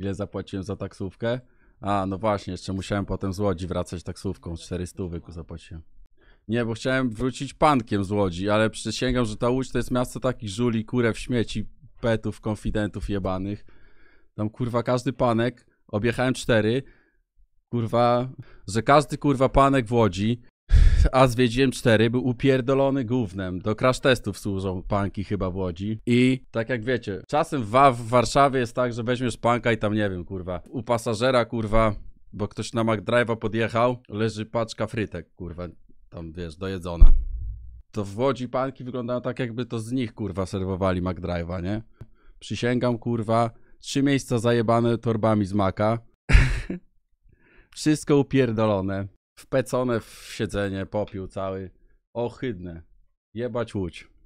Ile zapłaciłem za taksówkę? A, no właśnie, jeszcze musiałem potem z Łodzi wracać taksówką, 400 wyku zapłaciłem. Nie, bo chciałem wrócić pankiem z Łodzi, ale przysięgam, że ta Łódź to jest miasto takich żuli, kurew, śmieci, petów, konfidentów jebanych. Tam kurwa każdy panek, objechałem cztery, kurwa, że każdy kurwa panek w Łodzi a zwiedziłem cztery, był upierdolony głównym. Do crash testów służą panki chyba w Łodzi. I tak jak wiecie, czasem w, w Warszawie jest tak, że weźmiesz panka i tam nie wiem, kurwa, u pasażera, kurwa, bo ktoś na McDrive'a podjechał, leży paczka frytek, kurwa, tam wiesz, dojedzona. To w Łodzi panki wyglądają tak, jakby to z nich, kurwa, serwowali McDrive'a, nie? Przysięgam, kurwa, trzy miejsca zajebane torbami z maka. Wszystko upierdolone wpecone w siedzenie, popiół cały. Ohydne. Jebać łódź.